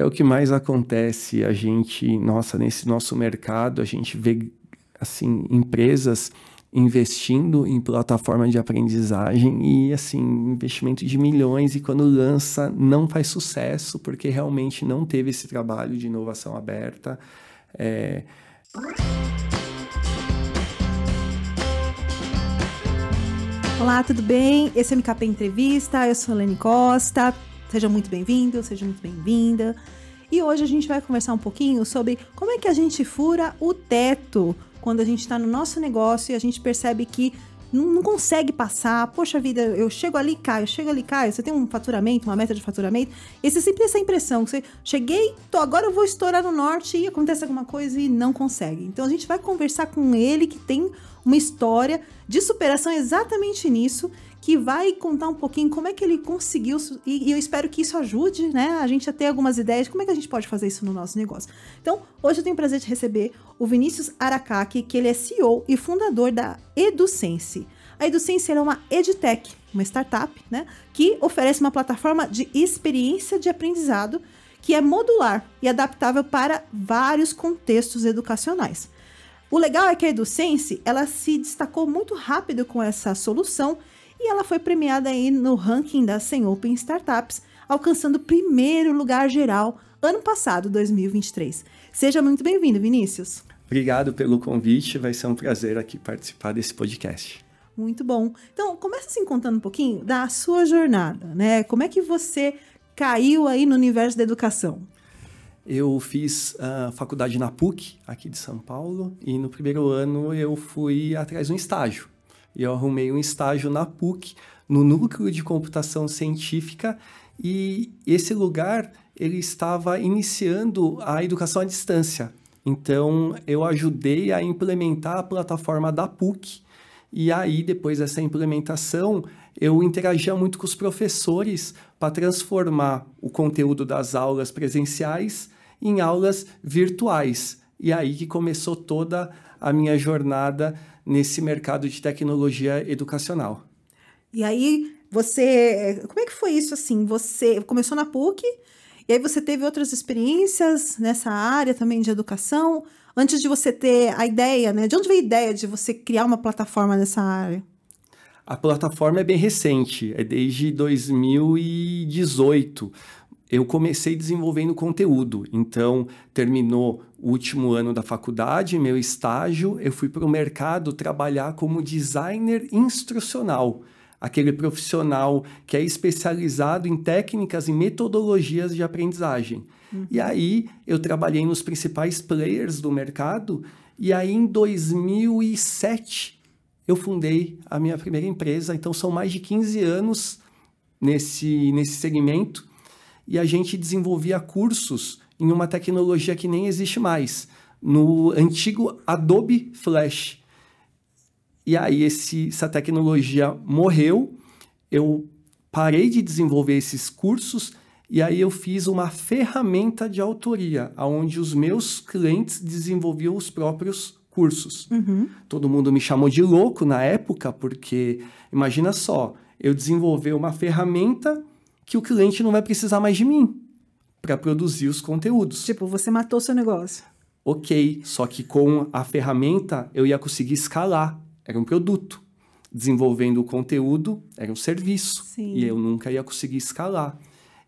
é o que mais acontece. A gente, nossa, nesse nosso mercado, a gente vê assim empresas investindo em plataforma de aprendizagem e assim investimento de milhões e quando lança não faz sucesso porque realmente não teve esse trabalho de inovação aberta. É... Olá, tudo bem? Esse é o MKP Entrevista, eu sou a Lene Costa. Seja muito bem-vindo, seja muito bem-vinda. E hoje a gente vai conversar um pouquinho sobre como é que a gente fura o teto quando a gente está no nosso negócio e a gente percebe que não, consegue passar. Poxa vida, eu chego ali, caio, chego ali, caio. Você tem um faturamento, uma meta de faturamento. E você sempre tem essa impressão que você cheguei, tô, agora eu vou estourar no norte e acontece alguma coisa e não consegue. Então a gente vai conversar com ele que tem uma história de superação exatamente nisso que vai contar um pouquinho como é que ele conseguiu, e, e, eu espero que isso ajude, né, a gente a ter algumas ideias de como é que a gente pode fazer isso no nosso negócio. Então, hoje eu tenho o prazer de receber o Vinícius Aracaki, que ele é CEO e fundador da EduSense. A EduSense é uma edtech, uma startup, né, que oferece uma plataforma de experiência de aprendizado que é modular e adaptável para vários contextos educacionais. O legal é que a EduSense, ela se destacou muito rápido com essa solução e ela foi premiada aí no ranking da 100 Open Startups, alcançando primeiro lugar geral ano passado, 2023. Seja muito bem-vindo, Vinícius. Obrigado pelo convite, vai ser um prazer aqui participar desse podcast. Muito bom. Então, começa assim contando um pouquinho da sua jornada, né? Como é que você caiu aí no universo da educação? Eu fiz a uh, faculdade na PUC, aqui de São Paulo, e no primeiro ano eu fui atrás de um estágio. E eu arrumei um estágio na PUC, no Núcleo de Computação Científica, e esse lugar ele estava iniciando a educação à distância. Então, eu ajudei a implementar a plataforma da PUC, e aí, depois dessa implementação, eu interagia muito com os professores para transformar o conteúdo das aulas presenciais em aulas virtuais. E aí que começou toda a minha jornada nesse mercado de tecnologia educacional. E aí, você. Eh, como é que foi isso assim? Você começou na PUC, e aí você teve outras experiências nessa área também de educação, antes de você ter a ideia, né? De onde veio a ideia de você criar uma plataforma nessa área? A plataforma é bem recente, é desde 2018, eu comecei desenvolvendo conteúdo. Então, terminou o último ano da faculdade, meu estágio, eu fui para o mercado trabalhar como designer instrucional. Aquele profissional que é especializado em técnicas e metodologias de aprendizagem. Uhum. E aí, eu trabalhei nos principais players do mercado. E aí, em 2007, eu fundei a minha primeira empresa. Então, são mais de 15 anos nesse, nesse segmento e a gente desenvolvia cursos em uma tecnologia que nem existe mais, no antigo Adobe Flash. E aí esse, essa tecnologia morreu, eu parei de desenvolver esses cursos e aí eu fiz uma ferramenta de autoria, onde os meus clientes desenvolviam os próprios cursos. Uhum. Todo mundo me chamou de louco na época, porque imagina só, eu desenvolvi uma ferramenta que o cliente não vai precisar mais de mim para produzir os conteúdos. Tipo, você matou seu negócio. Ok, só que com a ferramenta eu ia conseguir escalar. Era um produto. Desenvolvendo o conteúdo era um serviço. Sim. E eu nunca ia conseguir escalar.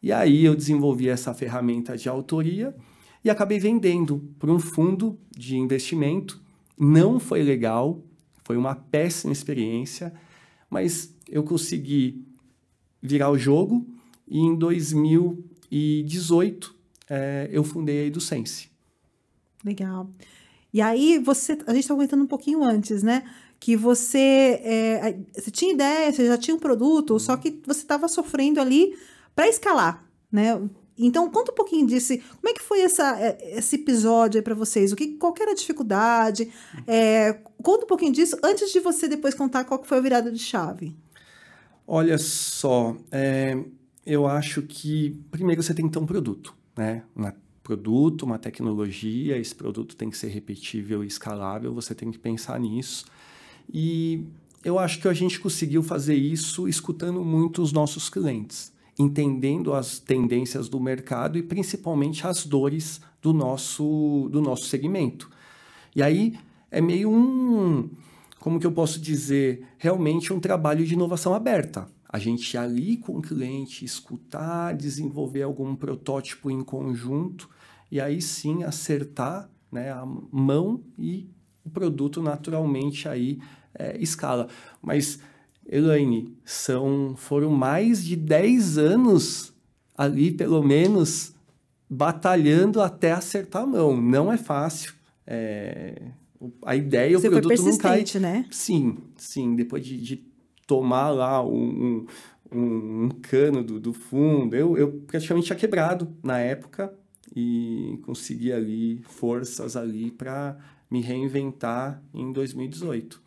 E aí eu desenvolvi essa ferramenta de autoria e acabei vendendo para um fundo de investimento. Não foi legal, foi uma péssima experiência, mas eu consegui virar o jogo e em 2018 é, eu fundei a EduSense. Legal. E aí você, a gente estava tá comentando um pouquinho antes, né? Que você, é, você tinha ideia, você já tinha um produto, só que você estava sofrendo ali para escalar, né? Então conta um pouquinho disso. Como é que foi essa, é, esse episódio aí para vocês? O que, qual que era a dificuldade? É, conta um pouquinho disso antes de você depois contar qual que foi a virada de chave. Olha só, é, eu acho que primeiro você tem que ter um produto, né? Um produto, uma tecnologia, esse produto tem que ser repetível e escalável, você tem que pensar nisso. E eu acho que a gente conseguiu fazer isso escutando muito os nossos clientes, entendendo as tendências do mercado e principalmente as dores do nosso, do nosso segmento. E aí é meio um, como que eu posso dizer, realmente um trabalho de inovação aberta a gente ali com o cliente, escutar, desenvolver algum protótipo em conjunto e aí sim acertar né, a mão e o produto naturalmente aí é, escala. Mas, Elaine, são, foram mais de 10 anos ali, pelo menos, batalhando até acertar a mão. Não é fácil. É, a ideia, Você o produto foi persistente, não cai. né? Sim, sim. Depois de, de tomar lá um, um, um cano do, do fundo. Eu, eu praticamente tinha quebrado na época e consegui ali forças ali para me reinventar em 2018.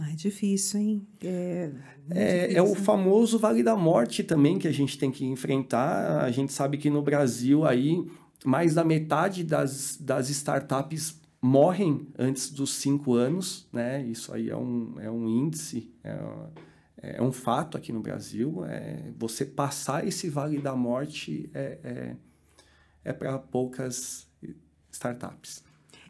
Ah, é difícil, hein? É, é, difícil, é o famoso Vale da Morte também que a gente tem que enfrentar. A gente sabe que no Brasil aí mais da metade das, das startups morrem antes dos cinco anos, né? Isso aí é um, é um índice, é, é um fato aqui no Brasil. É, você passar esse vale da morte é, é, é para poucas startups.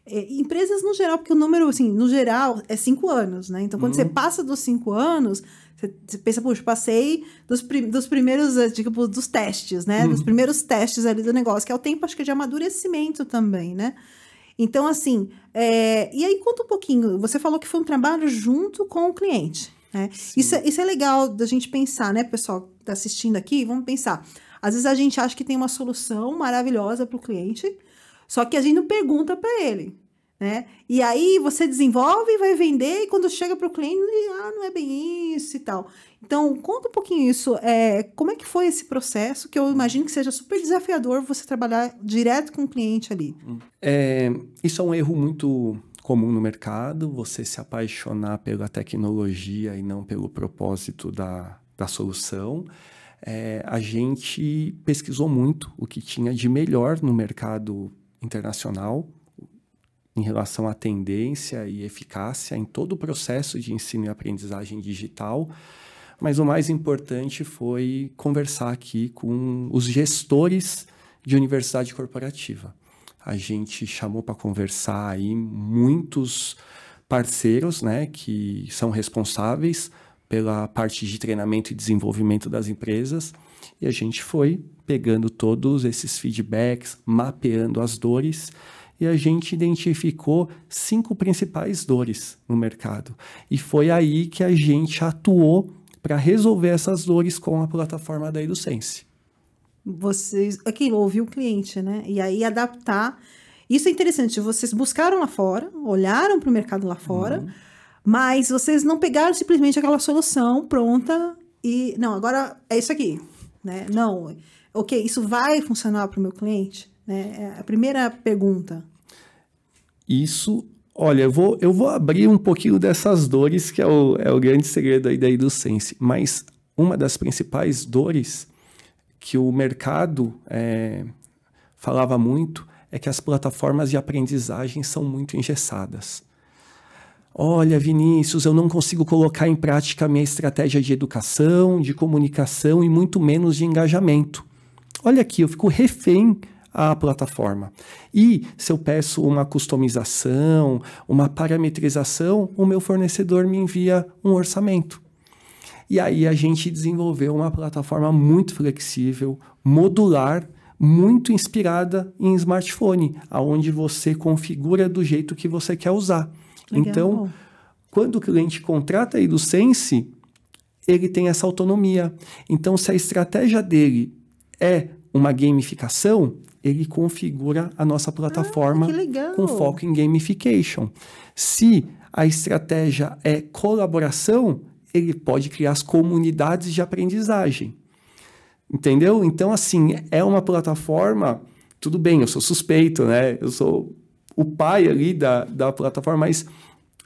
É, empresas no geral, porque o número, assim, no geral, é cinco anos, né? Então, quando você uhum. passa dos cinco anos, você, você pensa, puxa, passei dos, prim dos primeiros, eh, tipo, dos testes, né? Dos uhum. primeiros testes ali do negócio, que é o tempo, acho que, de amadurecimento também, né? Então, assim, é... e aí conta um pouquinho. Você falou que foi um trabalho junto com o cliente. Né? Isso, é, isso é legal da gente pensar, né, pessoal? está assistindo aqui, vamos pensar. Às vezes a gente acha que tem uma solução maravilhosa para o cliente, só que a gente não pergunta para ele né? E aí você desenvolve e vai vender, e quando chega para o cliente, ah, não é bem isso e tal. Então, conta um pouquinho isso. É, como é que foi esse processo? Que eu imagino que seja super desafiador você trabalhar direto com o cliente ali. É, isso é um erro muito comum no mercado, você se apaixonar pela tecnologia e não pelo propósito da, da solução. É, a gente pesquisou muito o que tinha de melhor no mercado internacional em relação à tendência e eficácia em todo o processo de ensino e aprendizagem digital. Mas o mais importante foi conversar aqui com os gestores de universidade corporativa. A gente chamou para conversar aí muitos parceiros, né, que são responsáveis pela parte de treinamento e desenvolvimento das empresas, e a gente foi pegando todos esses feedbacks, mapeando as dores e a gente identificou cinco principais dores no mercado. E foi aí que a gente atuou para resolver essas dores com a plataforma da EduSense. Vocês, aquilo, ouvir o cliente, né? E aí adaptar. Isso é interessante, vocês buscaram lá fora, olharam para o mercado lá fora, uhum. mas vocês não pegaram simplesmente aquela solução pronta e, não, agora é isso aqui, né? Não, ok, isso vai funcionar para o meu cliente? Né? É a primeira pergunta. Isso, olha, eu vou, eu vou abrir um pouquinho dessas dores, que é o, é o grande segredo aí da sense mas uma das principais dores que o mercado é, falava muito é que as plataformas de aprendizagem são muito engessadas. Olha, Vinícius, eu não consigo colocar em prática a minha estratégia de educação, de comunicação e muito menos de engajamento. Olha aqui, eu fico refém a plataforma. E se eu peço uma customização, uma parametrização, o meu fornecedor me envia um orçamento. E aí a gente desenvolveu uma plataforma muito flexível, modular, muito inspirada em smartphone, aonde você configura do jeito que você quer usar. Legal. Então, quando o cliente contrata aí do Sense, ele tem essa autonomia. Então, se a estratégia dele é uma gamificação, ele configura a nossa plataforma ah, com foco em gamification. Se a estratégia é colaboração, ele pode criar as comunidades de aprendizagem. Entendeu? Então, assim, é uma plataforma. Tudo bem, eu sou suspeito, né? Eu sou o pai ali da, da plataforma, mas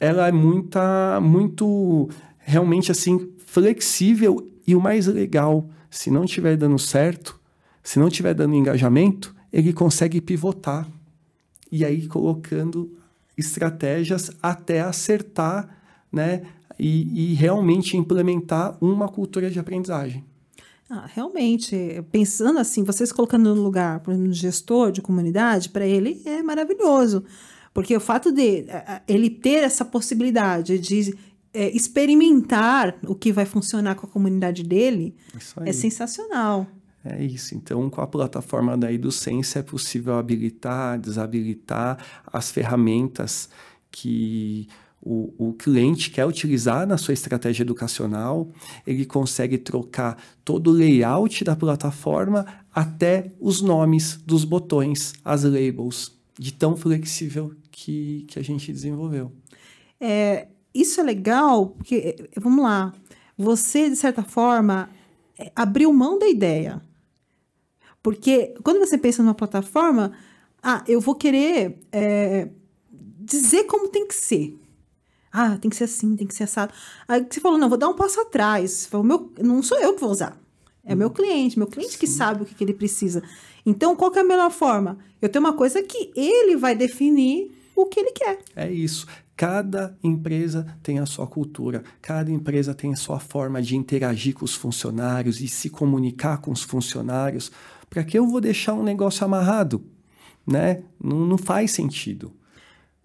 ela é muita, muito realmente assim flexível e o mais legal, se não estiver dando certo, se não estiver dando engajamento, ele consegue pivotar e aí colocando estratégias até acertar, né? E, e realmente implementar uma cultura de aprendizagem. Ah, realmente, pensando assim, vocês colocando no lugar, por exemplo, gestor de comunidade, para ele é maravilhoso. Porque o fato de eh, eh, ele ter essa possibilidade de é, experimentar o que vai funcionar com a comunidade dele é sensacional. É isso. Então, com a plataforma da EduSense é possível habilitar, desabilitar as ferramentas que o, o, cliente quer utilizar na sua estratégia educacional, ele consegue trocar todo o layout da plataforma até os nomes dos botões, as labels, de tão flexível que, que a gente desenvolveu. É, isso é legal, porque, vamos lá, você, de certa forma, é, abriu mão da ideia. Porque quando você pensa numa plataforma, ah, eu vou querer é, dizer como tem que ser. Ah, tem que ser assim, tem que ser assado. Aí você falou, não, vou dar um passo atrás. Falou, meu, não sou eu que vou usar. É hum. meu cliente, meu cliente Sim. que sabe o que, que ele precisa. Então, qual é a melhor forma? Eu tenho uma coisa que ele vai definir o que ele quer. É isso. Cada empresa tem a sua cultura, cada empresa tem a sua forma de interagir com os funcionários e se comunicar com os funcionários. Para que eu vou deixar um negócio amarrado? Né? Não, não faz sentido.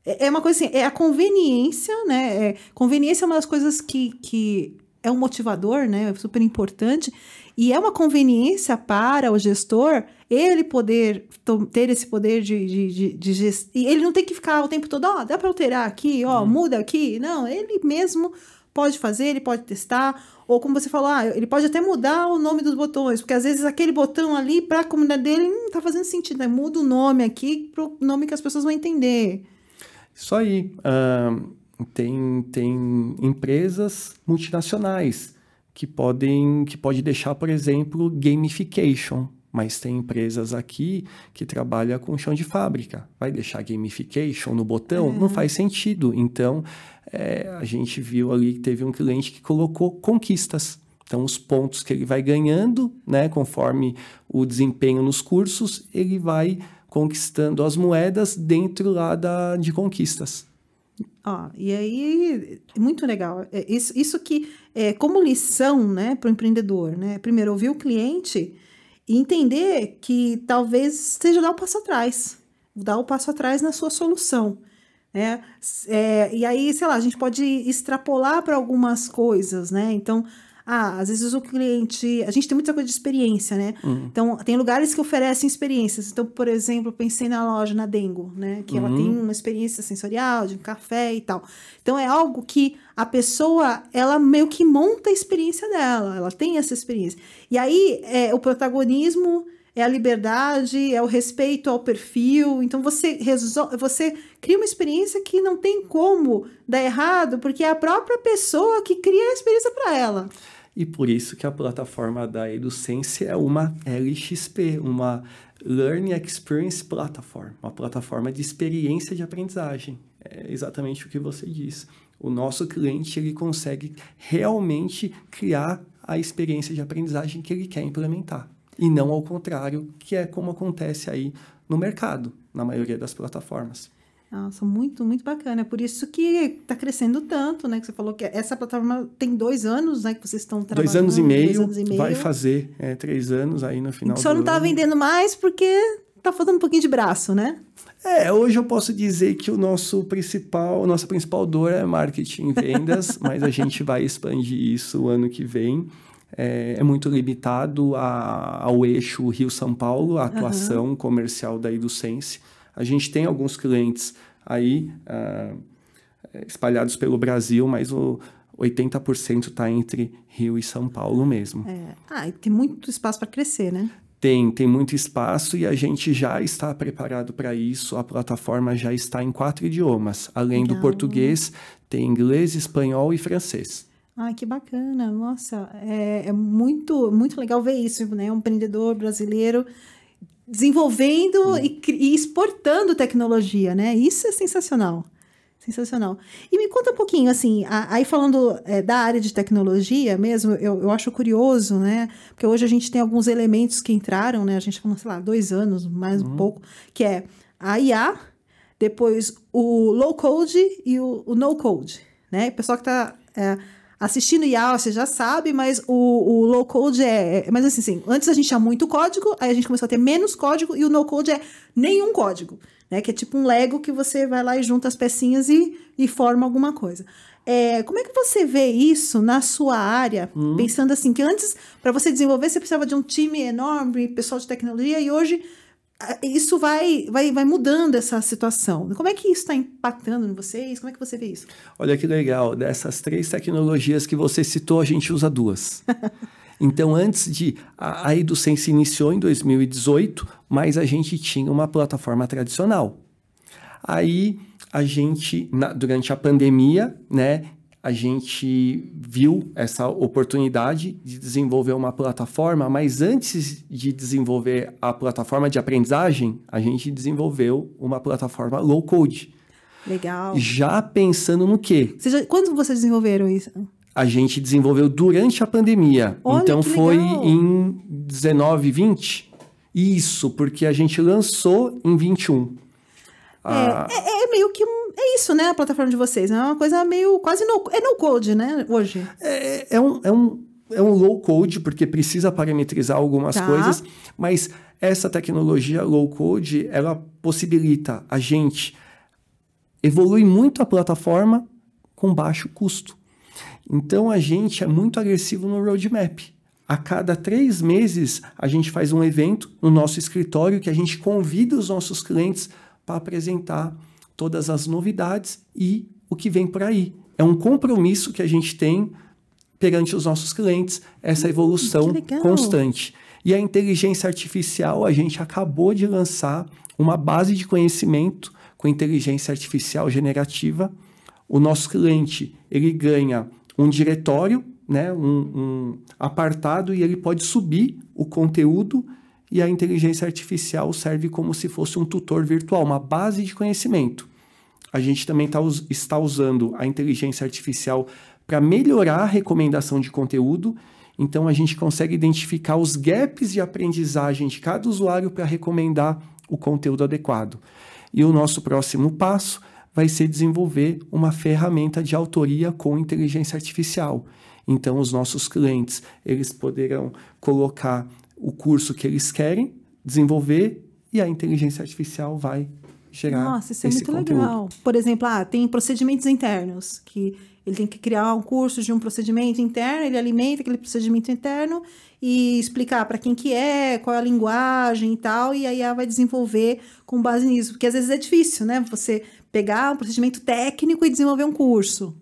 É, é, uma coisa assim, é a conveniência, né? É, conveniência é uma das coisas que, que é um motivador, né? É super importante. E é uma conveniência para o gestor ele poder ter esse poder de, de, de, de Ele não tem que ficar o tempo todo, ó, oh, dá para alterar aqui, ó, oh, muda aqui. Não, ele mesmo pode fazer, ele pode testar, ou como você falou, ah, ele pode até mudar o nome dos botões, porque às vezes aquele botão ali para a comunidade dele não hum, está fazendo sentido, né? muda o nome aqui para o nome que as pessoas vão entender. Isso aí. Uh, tem, tem empresas multinacionais que podem que pode deixar, por exemplo, gamification mas tem empresas aqui que trabalham com chão de fábrica. Vai deixar gamification no botão? Não uhum. faz sentido. Então, é, a gente viu ali que teve um cliente que colocou conquistas. Então, os pontos que ele vai ganhando, né, conforme o desempenho nos cursos, ele vai conquistando as moedas dentro lá da, de conquistas. Ah, e aí, muito legal. É, isso, isso que é como lição, né, para o empreendedor, né? Primeiro, ouvir o cliente, e entender que talvez seja dar um passo atrás, dar um passo atrás na sua solução. Né? É, e aí, sei lá, a gente pode extrapolar para algumas coisas, né? Então, ah, às vezes o cliente. A gente tem muita coisa de experiência, né? Uhum. Então, tem lugares que oferecem experiências. Então, por exemplo, pensei na loja, na Dengo, né? Que uhum. ela tem uhum. uma experiência sensorial, de um café e tal. Então, é algo que a pessoa, ela meio que monta a experiência dela, ela tem essa experiência. E aí, é, o protagonismo é a liberdade, é o respeito ao perfil. Então você resolve, você cria uma experiência que não tem como dar errado, porque é a própria pessoa que cria a experiência para ela. E por isso que a plataforma da EduSense é uma LXP, uma Learning Experience Platform, uma plataforma de experiência de aprendizagem. É exatamente o que você disse. O nosso cliente ele consegue realmente criar a experiência de aprendizagem que ele quer implementar e não ao contrário, que é como acontece aí no mercado, na maioria das plataformas. Nossa, muito, muito bacana. É por isso que está crescendo tanto, né? Que você falou que essa plataforma tem dois anos, né? Que vocês estão trabalhando. Dois anos e meio. Anos e meio. Vai fazer é, três anos aí no final Só não está vendendo mais porque tá faltando um pouquinho de braço, né? É, hoje eu posso dizer que o nosso principal, nossa principal dor é marketing, vendas, mas a gente vai expandir isso o ano que vem. É, é muito limitado a, ao eixo Rio-São Paulo, a atuação uhum. comercial da Educense. A gente tem alguns clientes aí uh, espalhados pelo Brasil, mas o, 80% está entre Rio e São Paulo mesmo. É. Ah, e tem muito espaço para crescer, né? Tem, tem muito espaço e a gente já está preparado para isso. A plataforma já está em quatro idiomas. Além Legal. do português, tem inglês, espanhol e francês. Ai, ah, que bacana, nossa, é, é, muito, muito legal ver isso, né? Um empreendedor brasileiro desenvolvendo e, e, exportando tecnologia, né? Isso é sensacional. Sensacional. E me conta um pouquinho, assim, aí falando é, da área de tecnologia mesmo, eu, eu acho curioso, né? Porque hoje a gente tem alguns elementos que entraram, né? A gente tá falou sei lá, dois anos, mais uhum. um pouco, que é a IA, depois o low code e o, o no code, né? O pessoal que está é, assistindo Yao, você já sabe, mas o, o low code é, é. Mas assim, assim, antes a gente tinha muito código, aí a gente começou a ter menos código, e o no code é nenhum código, né? Que é tipo um Lego que você vai lá e junta as pecinhas e, e forma alguma coisa. É, como é que você vê isso na sua área? Uhum. Pensando assim, que antes, para você desenvolver, você precisava de um time enorme, pessoal de tecnologia, e hoje isso vai, vai, vai mudando essa situação. Como é que isso está impactando em vocês? Como é que você vê isso? Olha que legal, dessas três tecnologias que você citou, a gente usa duas. então, antes de. A, a EduSense se iniciou em 2018, mas a gente tinha uma plataforma tradicional. Aí a gente, na, durante a pandemia, né, a gente viu essa oportunidade de desenvolver uma plataforma, mas antes de desenvolver a plataforma de aprendizagem, a gente desenvolveu uma plataforma low code. Legal. Já pensando no quê? Você já, quando vocês desenvolveram isso? A gente desenvolveu durante a pandemia. Olha, então foi legal. em 19, 20. Isso, porque a gente lançou em 21. É, ah. é, é meio que um é isso, né? A plataforma de vocês. Né? É uma coisa meio quase no, é no code, né? Hoje. É, é, é, um, é, um, é um low code, porque precisa parametrizar algumas tá. coisas, mas essa tecnologia low code ela possibilita a gente evoluir muito a plataforma com baixo custo. Então a gente é muito agressivo no roadmap. A cada três meses a gente faz um evento no nosso escritório que a gente convida os nossos clientes para apresentar todas as novidades e o que vem por aí. É um compromisso que a gente tem perante os nossos clientes, essa hum, evolução constante. E a inteligência artificial, a gente acabou de lançar uma base de conhecimento com inteligência artificial generativa. O nosso cliente, ele ganha um diretório, né, um, um apartado, e ele pode subir o conteúdo e a inteligência artificial serve como se fosse um tutor virtual, uma base de conhecimento. A gente também tá, está usando a inteligência artificial para melhorar a recomendação de conteúdo. Então, a gente consegue identificar os gaps de aprendizagem de cada usuário para recomendar o conteúdo adequado. E o nosso próximo passo vai ser desenvolver uma ferramenta de autoria com inteligência artificial. Então, os nossos clientes, eles poderão colocar o curso que eles querem desenvolver e a inteligência artificial vai chegar Nossa, isso é muito conteúdo. legal. Por exemplo, ah, tem procedimentos internos que ele tem que criar um curso de um procedimento interno, ele alimenta aquele procedimento interno e explicar para quem que é, qual é a linguagem e tal, e aí ela vai desenvolver com base nisso, porque às vezes é difícil, né? Você pegar um procedimento técnico e desenvolver um curso.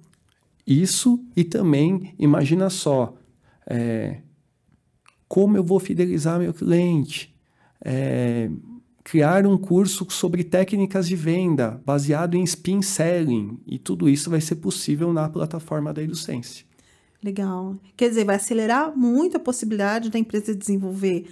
Isso e também imagina só é, como eu vou fidelizar meu cliente, é, criar um curso sobre técnicas de venda baseado em spin selling e tudo isso vai ser possível na plataforma da Ilucense. Legal. Quer dizer, vai acelerar muito a possibilidade da empresa desenvolver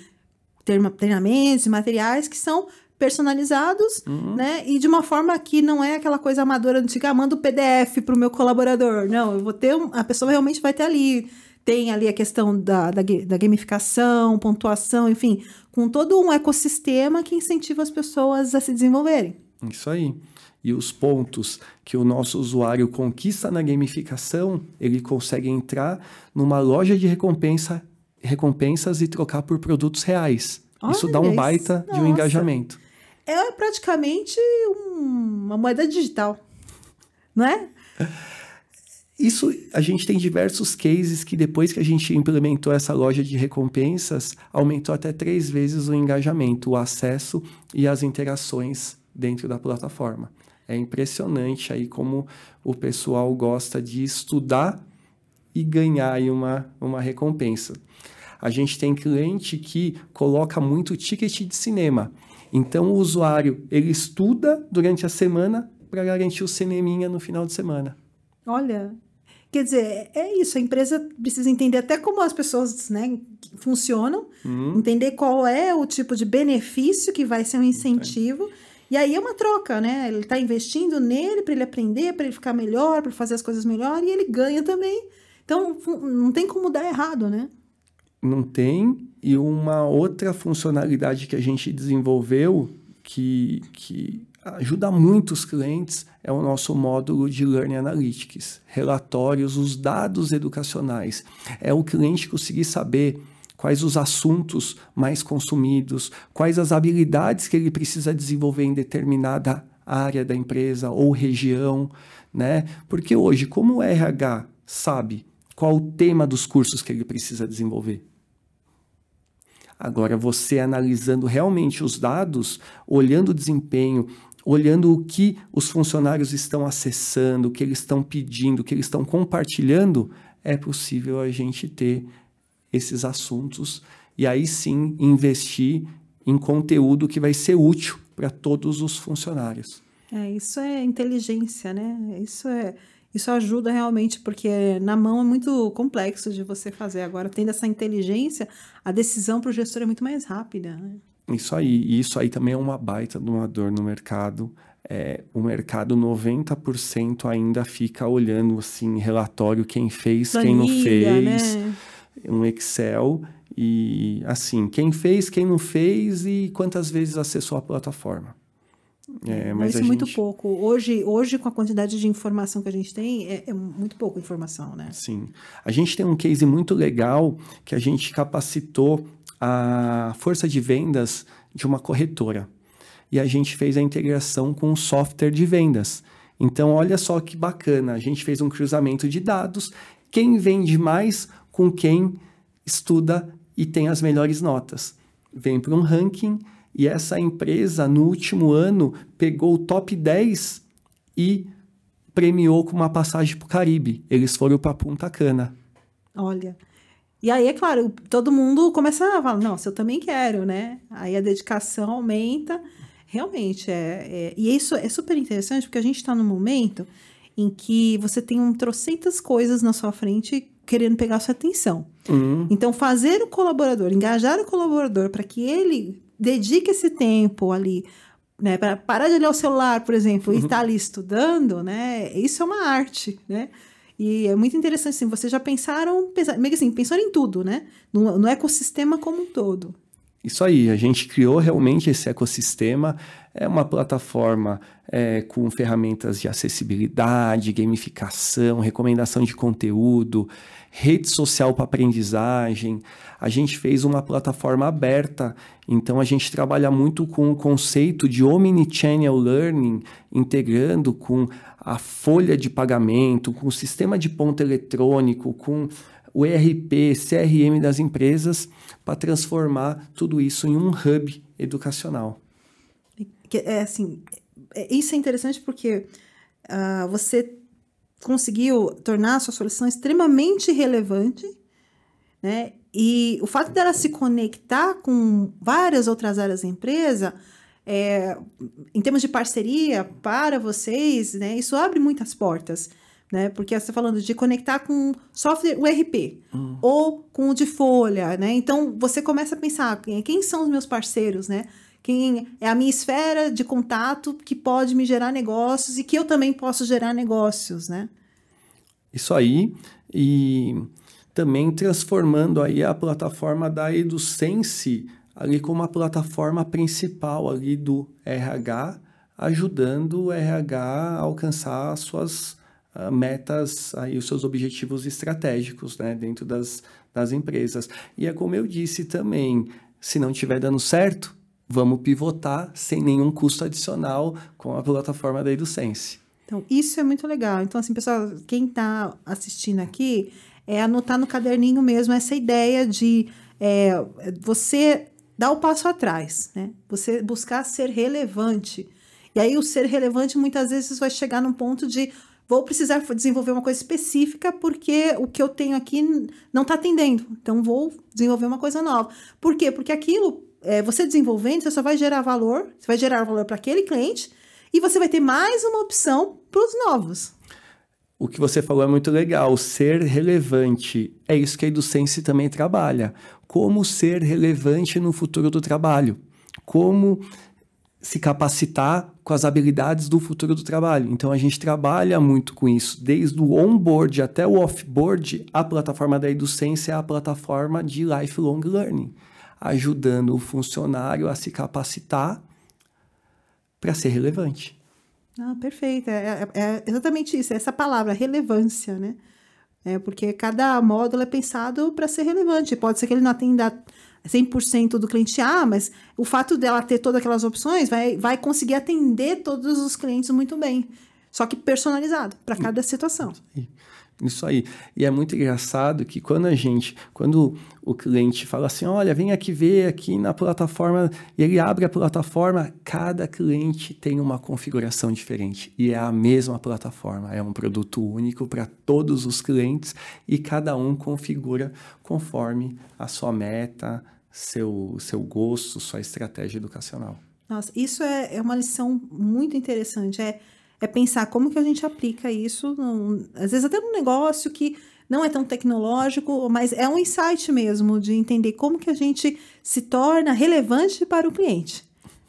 treinamentos, materiais que são personalizados, uhum. né? E de uma forma que não é aquela coisa amadora de ah, manda o PDF para o meu colaborador. Não, eu vou ter um, a pessoa realmente vai ter ali tem ali a questão da, da, da gamificação, pontuação, enfim, com todo um ecossistema que incentiva as pessoas a se desenvolverem. Isso aí. E os pontos que o nosso usuário conquista na gamificação, ele consegue entrar numa loja de recompensa, recompensas e trocar por produtos reais. Olha Isso dá um baita isso. de um engajamento. É praticamente um, uma moeda digital, não é? isso a gente tem diversos cases que depois que a gente implementou essa loja de recompensas, aumentou até três vezes o engajamento, o acesso e as interações dentro da plataforma. É impressionante aí como o pessoal gosta de estudar e ganhar aí uma, uma recompensa. A gente tem cliente que coloca muito ticket de cinema. Então o usuário ele estuda durante a semana para garantir o cineminha no final de semana. Olha, Quer dizer, é isso, a empresa precisa entender até como as pessoas né, funcionam, uhum. entender qual é o tipo de benefício que vai ser um incentivo. E aí é uma troca, né? Ele está investindo nele para ele aprender, para ele ficar melhor, para fazer as coisas melhor, e ele ganha também. Então, não tem como dar errado, né? Não tem. E uma outra funcionalidade que a gente desenvolveu, que, que ajuda muito os clientes é o nosso módulo de Learning Analytics, relatórios, os dados educacionais. É o cliente conseguir saber quais os assuntos mais consumidos, quais as habilidades que ele precisa desenvolver em determinada área da empresa ou região, né? Porque hoje, como o RH sabe qual o tema dos cursos que ele precisa desenvolver? Agora, você analisando realmente os dados, olhando o desempenho, olhando o que os funcionários estão acessando, o que eles estão pedindo, o que eles estão compartilhando, é possível a gente ter esses assuntos e aí sim investir em conteúdo que vai ser útil para todos os funcionários. É, isso é inteligência, né? Isso é isso ajuda realmente, porque na mão é muito complexo de você fazer. Agora, tendo essa inteligência, a decisão para o gestor é muito mais rápida. Né? Isso aí, e isso aí também é uma baita de uma dor no mercado. É, o mercado 90% ainda fica olhando assim relatório quem fez, quem não fez, né? um Excel e assim quem fez, quem não fez e quantas vezes acessou a plataforma. É, mas isso é muito pouco. Hoje, hoje, com a quantidade de informação que a gente tem, é, é, muito pouco informação, né? Sim. A gente tem um case muito legal que a gente capacitou a força de vendas de uma corretora. E a gente fez a integração com o software de vendas. Então, olha só que bacana, a gente fez um cruzamento de dados, quem vende mais com quem estuda e tem as melhores notas. Vem para um ranking e essa empresa, no último ano, pegou o top 10 e premiou com uma passagem para o Caribe. Eles foram para Punta Cana. Olha, e aí, é claro, todo mundo começa a falar, nossa, eu também quero, né? Aí a dedicação aumenta. Realmente, é, é e isso é super interessante, porque a gente está num momento em que você tem um trocentas coisas na sua frente querendo pegar sua atenção. Uhum. Então, fazer o colaborador, engajar o colaborador para que ele dedique esse tempo ali, né, para parar de olhar o celular, por exemplo, uhum. e estar ali estudando, né? Isso é uma arte, né? E é muito interessante, assim, vocês já pensaram, pensaram meio que assim, pensaram em tudo, né? No, no ecossistema como um todo. Isso aí, a gente criou realmente esse ecossistema. É uma plataforma é, com ferramentas de acessibilidade, gamificação, recomendação de conteúdo, rede social para aprendizagem. A gente fez uma plataforma aberta, então a gente trabalha muito com o conceito de omnichannel learning, integrando com a folha de pagamento, com o sistema de ponto eletrônico, com o ERP, CRM das empresas, para transformar tudo isso em um hub educacional. É assim, é, isso é interessante porque uh, você conseguiu tornar a sua solução extremamente relevante, né? E o fato dela se conectar com várias outras áreas da empresa é, em termos de parceria para vocês, né? Isso abre muitas portas. Né? Porque você está falando de conectar com software URP hum. ou com o de folha, né? Então você começa a pensar é, quem são os meus parceiros, né? Quem é a minha esfera de contato que pode me gerar negócios e que eu também posso gerar negócios, né? Isso aí e também transformando aí a plataforma da EduSense ali com uma plataforma principal ali do RH, ajudando o RH a alcançar suas uh, metas aí os seus objetivos estratégicos né, dentro das, das empresas. E é como eu disse também, se não estiver dando certo, vamos pivotar sem nenhum custo adicional com a plataforma da EduSense. Então, isso é muito legal. Então, assim, pessoal, quem está assistindo aqui, é anotar no caderninho mesmo essa ideia de é, você dar o passo atrás, né? Você buscar ser relevante. E aí o ser relevante muitas vezes vai chegar num ponto de vou precisar desenvolver uma coisa específica porque o que eu tenho aqui não está atendendo. Então vou desenvolver uma coisa nova. Por quê? Porque aquilo, é, você desenvolvendo, você só vai gerar valor, você vai gerar valor para aquele cliente e você vai ter mais uma opção para os novos o que você falou é muito legal, ser relevante. É isso que a EduSense também trabalha. Como ser relevante no futuro do trabalho? Como se capacitar com as habilidades do futuro do trabalho. Então a gente trabalha muito com isso, desde o on-board até o off-board, a plataforma da EduSense é a plataforma de lifelong learning, ajudando o funcionário a se capacitar para ser relevante. Ah, perfeito. É, é, é, exatamente isso, é essa palavra, relevância, né? É porque cada módulo é pensado para ser relevante. Pode ser que ele não atenda 100% do cliente A, mas o fato dela ter todas aquelas opções vai, vai conseguir atender todos os clientes muito bem. Só que personalizado para cada situação. Sim. Isso aí. E é muito engraçado que quando a gente, quando o cliente fala assim, olha, vem aqui ver aqui na plataforma, e ele abre a plataforma, cada cliente tem uma configuração diferente. E é a mesma plataforma, é um produto único para todos os clientes e cada um configura conforme a sua meta, seu, seu gosto, sua estratégia educacional. Nossa, isso é, é uma lição muito interessante. É é pensar como que a gente aplica isso, num, às vezes até num negócio que não é tão tecnológico, mas é um insight mesmo de entender como que a gente se torna relevante para o cliente.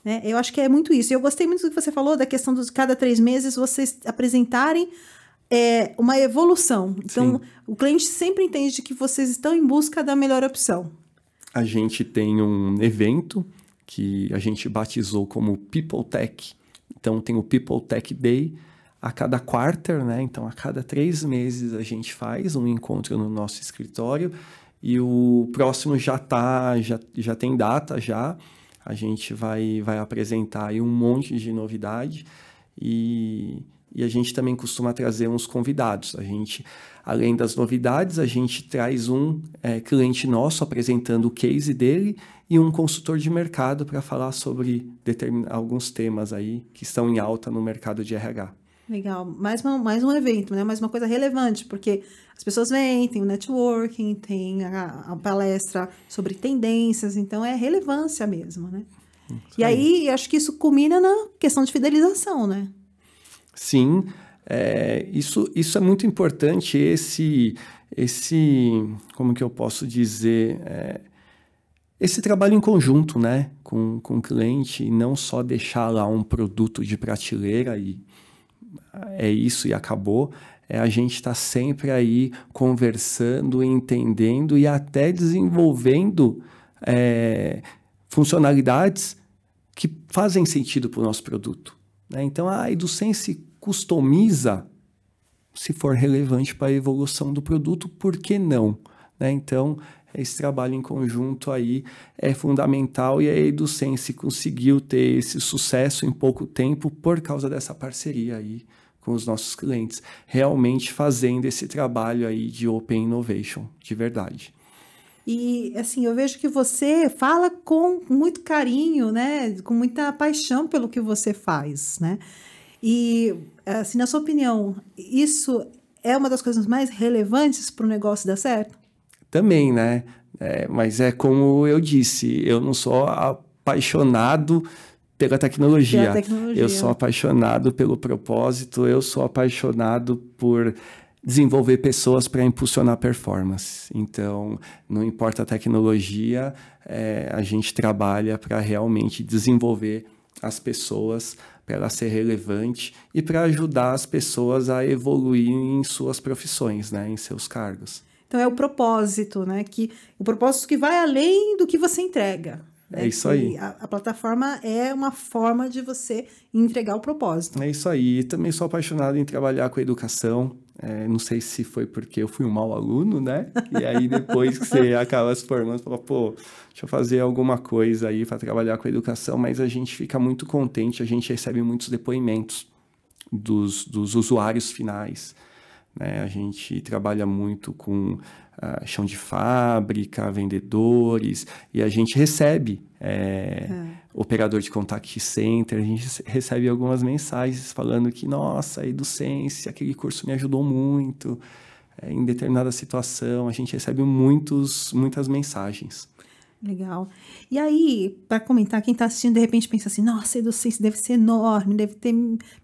Né? Eu acho que é muito isso. Eu gostei muito do que você falou da questão dos cada três meses vocês apresentarem é, uma evolução. Então, Sim. o cliente sempre entende que vocês estão em busca da melhor opção. A gente tem um evento que a gente batizou como People Tech, então tem o People Tech Day a cada quarter, né? Então a cada três meses a gente faz um encontro no nosso escritório e o próximo já tá, já, já tem data já. A gente vai, vai apresentar aí um monte de novidade e, e a gente também costuma trazer uns convidados. A gente, além das novidades, a gente traz um é, cliente nosso apresentando o case dele e um consultor de mercado para falar sobre alguns temas aí que estão em alta no mercado de RH. Legal, mais, uma, mais um evento, né? mais uma coisa relevante, porque as pessoas vêm, tem o networking, tem a, a palestra sobre tendências, então é relevância mesmo, né? Sim. E aí, acho que isso culmina na questão de fidelização, né? Sim, é, isso, isso é muito importante, esse, esse, como que eu posso dizer, é, esse trabalho em conjunto, né, com, com o cliente, e não só deixar lá um produto de prateleira e é isso e acabou, é a gente estar tá sempre aí conversando, entendendo e até desenvolvendo é, funcionalidades que fazem sentido para o nosso produto. Né? Então a EduSense customiza, se for relevante para a evolução do produto, por que não? Né? Então esse trabalho em conjunto aí é fundamental e a EduSense conseguiu ter esse sucesso em pouco tempo por causa dessa parceria aí com os nossos clientes, realmente fazendo esse trabalho aí de Open Innovation, de verdade. E assim, eu vejo que você fala com muito carinho, né? Com muita paixão pelo que você faz, né? E assim, na sua opinião, isso é uma das coisas mais relevantes para o negócio dar certo? também, né? É, mas é como eu disse, eu não sou apaixonado pela tecnologia. pela tecnologia. Eu sou apaixonado pelo propósito, eu sou apaixonado por desenvolver pessoas para impulsionar performance. Então, não importa a tecnologia, é, a gente trabalha para realmente desenvolver as pessoas para ela ser relevante e para ajudar as pessoas a evoluir em suas profissões, né, em seus cargos. Então é o propósito, né? Que o propósito que vai além do que você entrega. Né? É isso aí. A, a, plataforma é uma forma de você entregar o propósito. É isso aí. também sou apaixonado em trabalhar com a educação. É, não sei se foi porque eu fui um mau aluno, né? E aí depois que você acaba se formando, você fala, pô, deixa eu fazer alguma coisa aí para trabalhar com a educação. Mas a gente fica muito contente, a gente recebe muitos depoimentos dos, dos usuários finais né? A gente trabalha muito com uh, chão de fábrica, vendedores, e a gente recebe é, é. operador de contact center, a gente recebe algumas mensagens falando que, nossa, Educense, aquele curso me ajudou muito. É, em determinada situação, a gente recebe muitos, muitas mensagens. Legal. E aí, para comentar, quem está assistindo de repente pensa assim: nossa, EduSense deve ser enorme, deve ter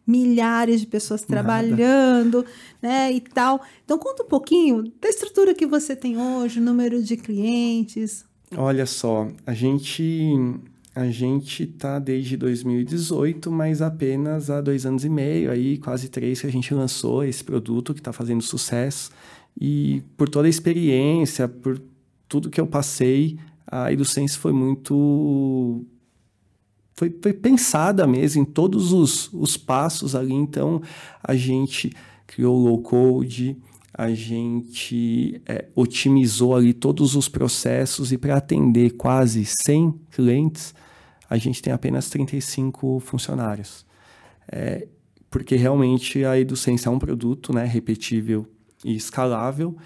milhares de pessoas Nada. trabalhando, né, e tal. Então, conta um pouquinho da estrutura que você tem hoje, número de clientes. Olha só, a gente a gente tá desde 2018, mas apenas há dois anos e meio, aí quase três que a gente lançou esse produto que está fazendo sucesso. E por toda a experiência, por tudo que eu passei, a EduSense foi muito foi, foi, pensada mesmo em todos os, os passos ali. Então, a gente criou o low code, a gente é, otimizou ali todos os processos e para atender quase 100 clientes, a gente tem apenas 35 funcionários. É, porque realmente a EduSense é um produto né, repetível e escalável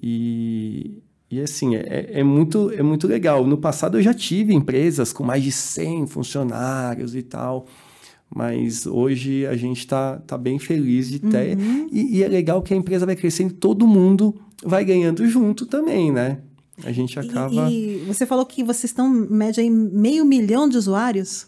e e assim, é, é, é, muito, é muito legal. No passado eu já tive empresas com mais de 100 funcionários e tal, mas hoje a gente está tá bem feliz de ter. Uhum. E, e é legal que a empresa vai crescendo, todo mundo vai ganhando junto também, né? A gente acaba. E, e, você falou que vocês estão, média, em meio milhão de usuários?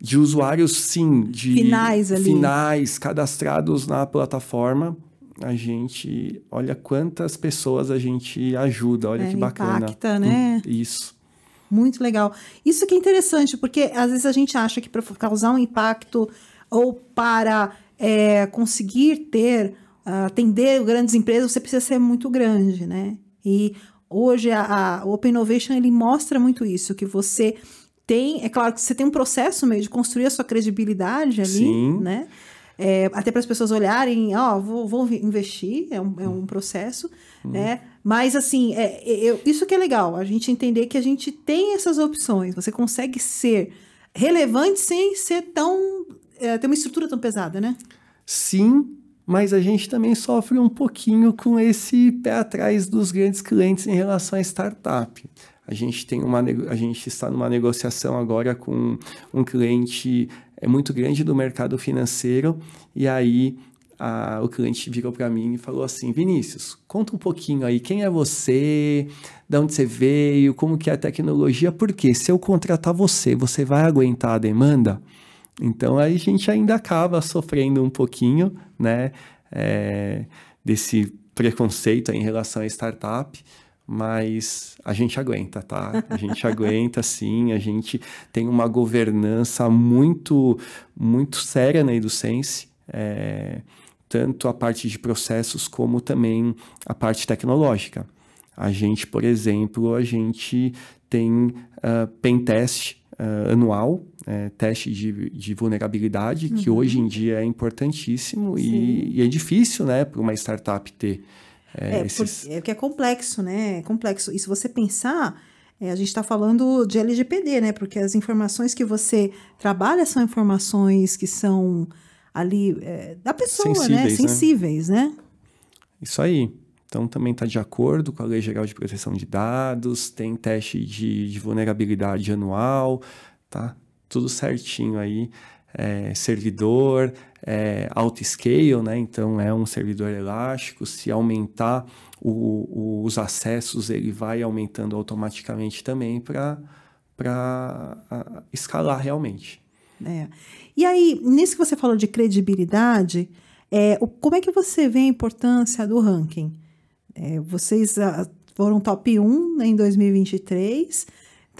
De usuários, sim. De finais ali. Finais cadastrados na plataforma a gente olha quantas pessoas a gente ajuda, olha é, que bacana. Impacta, né? Isso. Muito legal. Isso que é interessante, porque às vezes a gente acha que para causar um impacto ou para é, conseguir ter, ah, atender grandes empresas, você precisa ser muito grande, né? E hoje a, a Open Innovation ele mostra muito isso, que você tem, é claro que você tem um processo meio de construir a sua credibilidade ali, Sim. né? Sim é, até para as pessoas olharem, ó, oh, vou, vou, investir, é um, é um processo, uhum. né? Mas assim, é, é, eu, isso que é legal, a gente entender que a gente tem essas opções, você consegue ser relevante sem ser tão. É, ter uma estrutura tão pesada, né? Sim, mas a gente também sofre um pouquinho com esse pé atrás dos grandes clientes em relação à startup. A gente tem uma a gente está numa negociação agora com um cliente é muito grande do mercado financeiro. E aí a, o cliente virou para mim e falou assim: Vinícius, conta um pouquinho aí, quem é você, de onde você veio, como que é a tecnologia, porque se eu contratar você, você vai aguentar a demanda? Então aí a gente ainda acaba sofrendo um pouquinho, né, é, desse preconceito em relação à startup, mas a gente aguenta, tá? A gente aguenta sim, a gente tem uma governança muito, muito séria na EduSense, é, tanto a parte de processos como também a parte tecnológica. A gente, por exemplo, a gente tem uh, test uh, anual, é, teste de, de vulnerabilidade, uhum. que hoje em dia é importantíssimo e, e é difícil, né, para uma startup ter. É, é, esses... porque, é é complexo, né? É complexo. E se você pensar, é, a gente está falando de LGPD, né? Porque as informações que você trabalha são informações que são ali é, da pessoa, né? Sensíveis, né? Sensíveis, né? né? Isso aí. Então, também está de acordo com a Lei Geral de Proteção de Dados, tem teste de, de vulnerabilidade anual, tá? Tudo certinho aí é, servidor é, auto-scale, né? então é um servidor elástico. Se aumentar o, o, os acessos, ele vai aumentando automaticamente também para escalar realmente. É. E aí, nisso que você falou de credibilidade, é, o, como é que você vê a importância do ranking? É, vocês a, ah, foram top 1 em 2023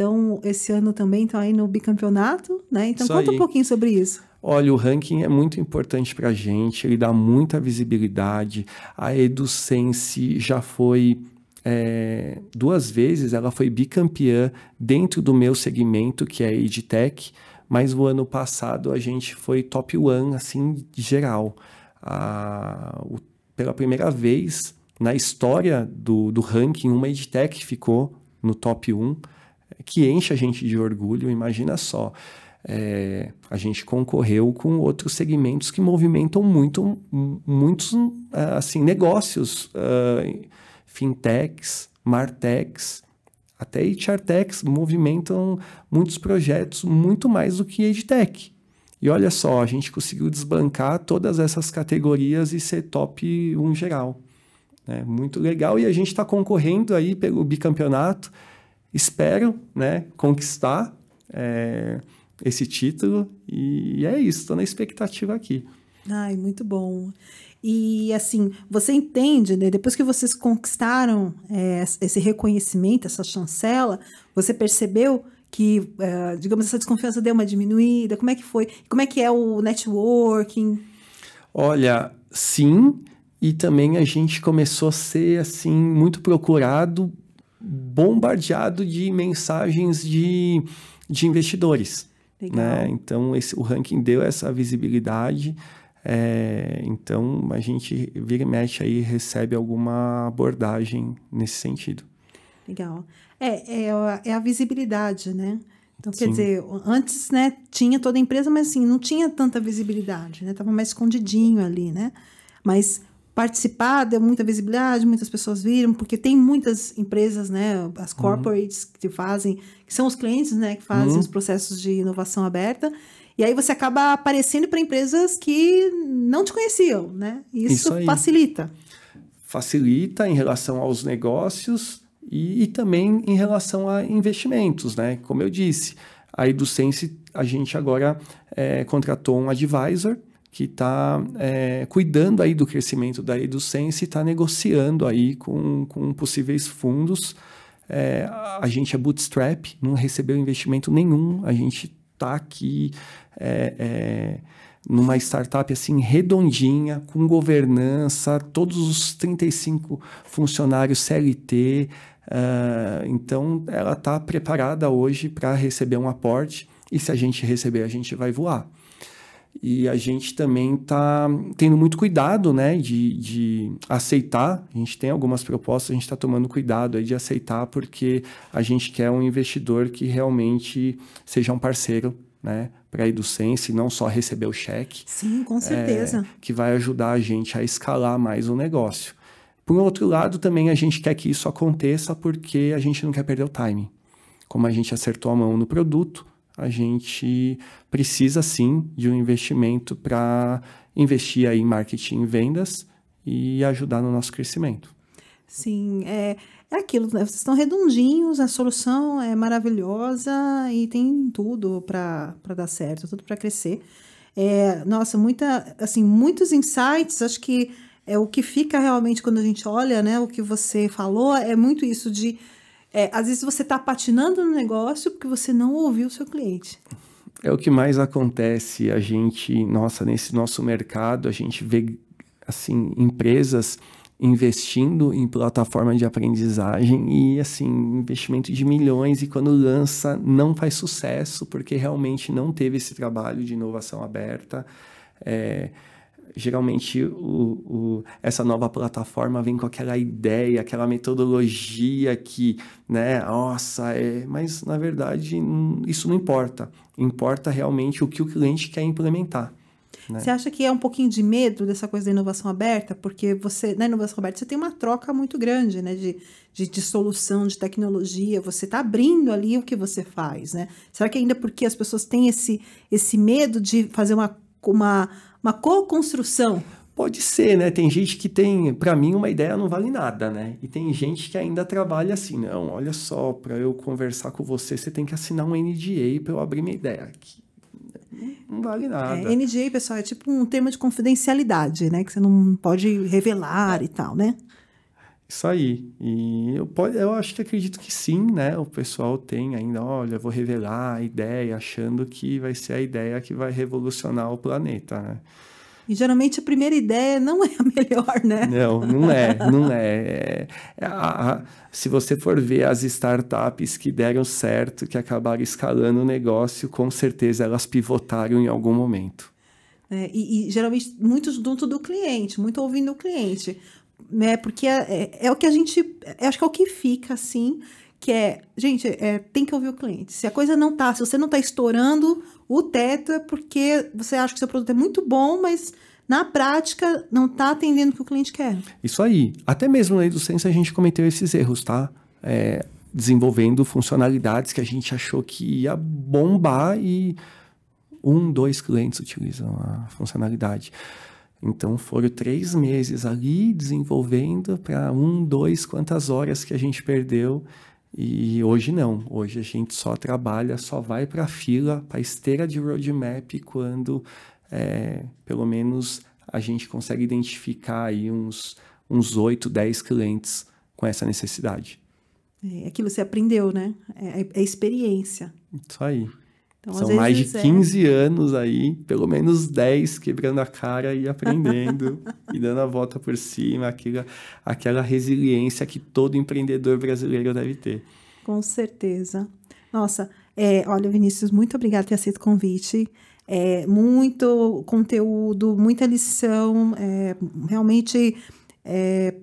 então, esse ano também está aí no bicampeonato, né? Então, isso conta aí. um pouquinho sobre isso. Olha, o ranking é muito importante para a gente, ele dá muita visibilidade. A EduSense já foi é, duas vezes, ela foi bicampeã dentro do meu segmento, que é EdTech, mas o ano passado a gente foi top one, assim, geral. A, o, pela primeira vez na história do, do ranking, uma EdTech ficou no top 1 que enche a gente de orgulho. Imagina só, é, a gente concorreu com outros segmentos que movimentam muito, muitos é, assim negócios, uh, fintechs, martechs, até HRTechs movimentam muitos projetos muito mais do que EdTech. E olha só, a gente conseguiu desbancar todas essas categorias e ser top 1 geral. É muito legal e a gente está concorrendo aí pelo bicampeonato espero né, conquistar é, esse título e é isso, estou na expectativa aqui. Ai, muito bom. E assim, você entende, né? depois que vocês conquistaram é, esse reconhecimento, essa chancela, você percebeu que, é, digamos, essa desconfiança deu uma diminuída? Como é que foi? Como é que é o networking? Olha, sim, e também a gente começou a ser assim muito procurado bombardeado de mensagens de, de investidores. Né? Então, esse, o ranking deu essa visibilidade. É, então, a gente vira e mexe aí, recebe alguma abordagem nesse sentido. Legal. É, é, é a visibilidade, né? Então, quer Sim. dizer, antes, né, tinha toda a empresa, mas assim, não tinha tanta visibilidade, né? Tava mais escondidinho ali, né? Mas participar, deu muita visibilidade, muitas pessoas viram, porque tem muitas empresas, né, as uhum. corporates uhum. que fazem, que são os clientes, né, que fazem uhum. os processos de inovação aberta. E aí você acaba aparecendo para empresas que não te conheciam, né? Isso, Isso facilita. Facilita em relação aos negócios e, e também em relação a investimentos, né? Como eu disse, a sense a gente agora é, contratou um advisor que está é, cuidando aí do crescimento da EduSense e está negociando aí com, com possíveis fundos. É, a gente é bootstrap, não recebeu investimento nenhum, a gente está aqui é, é, numa startup assim redondinha, com governança, todos os 35 funcionários CLT. Uh, ah, então, ela está preparada hoje para receber um aporte e se a gente receber, a gente vai voar e a gente também está tendo muito cuidado né, de, de aceitar. A gente tem algumas propostas, a gente está tomando cuidado aí de aceitar, porque a gente quer um investidor que realmente seja um parceiro né, para a Educense, e não só receber o cheque. Sim, com é, certeza. É, que vai ajudar a gente a escalar mais o negócio. Por outro lado, também a gente quer que isso aconteça porque a gente não quer perder o timing. Como a gente acertou a mão no produto, a gente precisa sim de um investimento para investir aí em marketing e vendas e ajudar no nosso crescimento. Sim, é, é aquilo, né? vocês estão redondinhos, a solução é maravilhosa e tem tudo para dar certo, tudo para crescer. É, nossa, muita, assim, muitos insights, acho que é o que fica realmente quando a gente olha, né, o que você falou, é muito isso de é, às vezes você está patinando no negócio porque você não ouviu o seu cliente. É o que mais acontece. A gente, nossa, nesse nosso mercado, a gente vê assim empresas investindo em plataforma de aprendizagem e assim investimento de milhões e quando lança não faz sucesso porque realmente não teve esse trabalho de inovação aberta. É, geralmente o, o, essa nova plataforma vem com aquela ideia, aquela metodologia que, né, nossa, é... mas na verdade isso não importa. Importa realmente o que o cliente quer implementar. Né? Você acha que é um pouquinho de medo dessa coisa da inovação aberta? Porque você, na inovação aberta, você tem uma troca muito grande, né? De, de, de solução, de tecnologia. Você está abrindo ali o que você faz, né? Será que ainda porque as pessoas têm esse, esse medo de fazer uma, uma uma co-construção. Pode ser, né? Tem gente que tem, para mim, uma ideia não vale nada, né? E tem gente que ainda trabalha assim, não, olha só, para eu conversar com você, você tem que assinar um NDA para eu abrir minha ideia. Que não vale nada. É, NDA, pessoal, é tipo um termo de confidencialidade, né? Que você não pode revelar e tal, né? Isso aí. E eu, pode, eu acho que acredito que sim, né? O pessoal tem ainda, olha, vou revelar a ideia, achando que vai ser a ideia que vai revolucionar o planeta, né? E geralmente a primeira ideia não é a melhor, né? Não, não é, não é. é a, a, se você for ver as startups que deram certo, que acabaram escalando o negócio, com certeza elas pivotaram em algum momento. É, e, e, geralmente muito junto do cliente, muito ouvindo o cliente né? Porque é, é, é o que a gente. É, acho que é o que fica assim. Que é, gente, é, tem que ouvir o cliente. Se a coisa não tá, se você não tá estourando o teto, é porque você acha que seu produto é muito bom, mas na prática não tá atendendo o que o cliente quer. Isso aí. Até mesmo na lei do sense a gente cometeu esses erros, tá? É, desenvolvendo funcionalidades que a gente achou que ia bombar e um, dois clientes utilizam a funcionalidade. Então foram três meses ali desenvolvendo para um, dois, quantas horas que a gente perdeu. E hoje não. Hoje a gente só trabalha, só vai para a fila, para a esteira de roadmap quando é, pelo menos a gente consegue identificar aí uns, uns 8, 10 clientes com essa necessidade. É aquilo que você aprendeu, né? É, é, é experiência. Isso aí. Então, São mais de 15 é... anos aí, pelo menos 10, quebrando a cara e aprendendo, e dando a volta por cima, aquela, aquela resiliência que todo empreendedor brasileiro deve ter. Com certeza. Nossa, é, olha, Vinícius, muito obrigada por ter aceito o convite. É, muito conteúdo, muita lição, é, realmente é,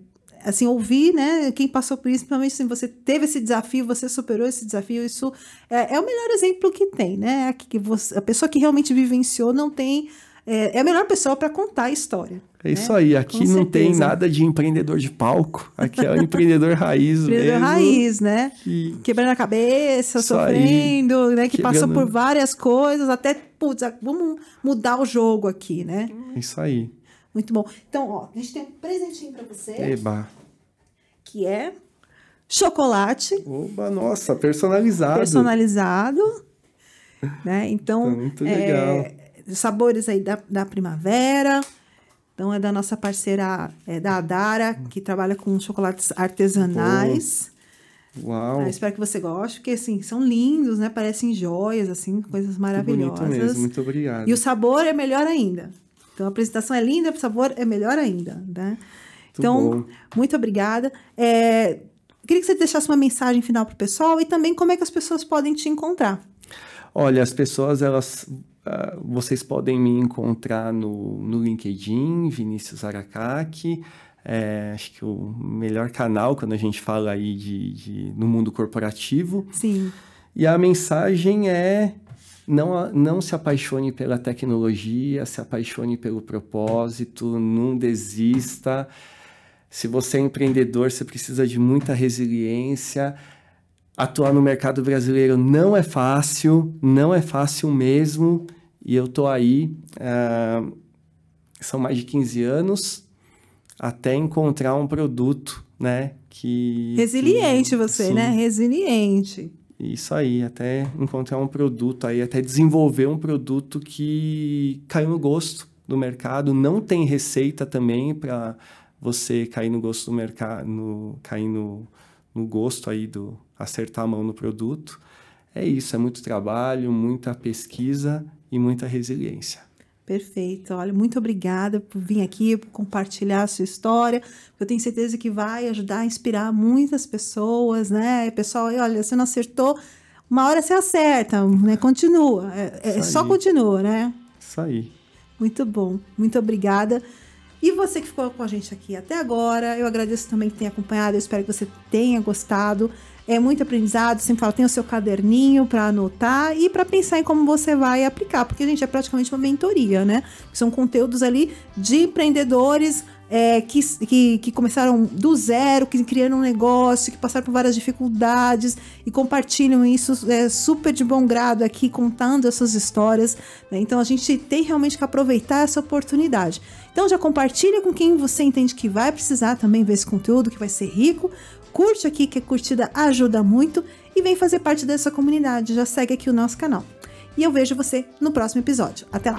assim, ouvir, né, quem passou por isso, principalmente se assim, você teve esse desafio, você superou esse desafio, isso é, é o melhor exemplo que tem, né? Que, que você, a pessoa que realmente vivenciou não tem é, é a melhor pessoa para contar a história. É isso né? aí, aqui Com não certeza. tem nada de empreendedor de palco, aqui é o empreendedor raiz empreendedor raiz, né? Que... Quebrando a cabeça, isso sofrendo, aí. né? Que Quebrando... passou por várias coisas, até, putz, vamos mudar o jogo aqui, né? é Isso aí. Muito bom. Então, ó, a gente tem um presentinho para você. Eba. Que é chocolate. Oba, nossa, personalizado. Personalizado. né? Então, tá muito legal. É, sabores aí da, da primavera. Então, é da nossa parceira, é da Adara, que trabalha com chocolates artesanais. Uau! Eu ah, espero que você goste, porque assim, são lindos, né? Parecem joias, assim, coisas maravilhosas. Muito mesmo, muito obrigado. E o sabor é melhor ainda. Então a apresentação é linda, o sabor é melhor ainda, né? então, muito obrigada. É, queria que você deixasse uma mensagem final para o pessoal e também como é que as pessoas podem te encontrar. Olha, as pessoas, elas. Uh, vocês podem me encontrar no, no LinkedIn, Vinícius Aracaki. É, acho que o melhor canal quando a gente fala aí de, de no mundo corporativo. Sim. E a mensagem é não, não se apaixone pela tecnologia, se apaixone pelo propósito, não desista. Se você é empreendedor, você precisa de muita resiliência. Atuar no mercado brasileiro não é fácil, não é fácil mesmo. E eu tô aí, uh, são mais de 15 anos, até encontrar um produto, né? Que. Resiliente que, você, sim. né? Resiliente isso aí, até encontrar um produto aí, até desenvolver um produto que caiu no gosto do mercado, não tem receita também para você cair no gosto do mercado, no, cair no, no gosto aí do acertar a mão no produto. É isso, é muito trabalho, muita pesquisa e muita resiliência. Perfeito. Olha, muito obrigada por vir aqui, por compartilhar a sua história. Eu tenho certeza que vai ajudar a inspirar muitas pessoas, né? Pessoal, olha, você não acertou, uma hora você acerta, né? Continua. É, é só continua, né? Isso aí. Muito bom. Muito obrigada. E você que ficou com a gente aqui até agora, eu agradeço também que tenha acompanhado, eu espero que você tenha gostado. É muito aprendizado, sempre fala, tem o seu caderninho para anotar e para pensar em como você vai aplicar, porque, a gente, é praticamente uma mentoria, né? São conteúdos ali de empreendedores é, que, que, que, começaram do zero, que criaram um negócio, que passaram por várias dificuldades e compartilham isso é, super de bom grado aqui, contando essas histórias. Né? Então a gente tem realmente que aproveitar essa oportunidade. Então já compartilha com quem você entende que vai precisar também ver esse conteúdo, que vai ser rico, curte aqui, que a curtida ajuda muito, e vem fazer parte dessa comunidade. Já segue aqui o nosso canal. E eu vejo você no próximo episódio. Até lá!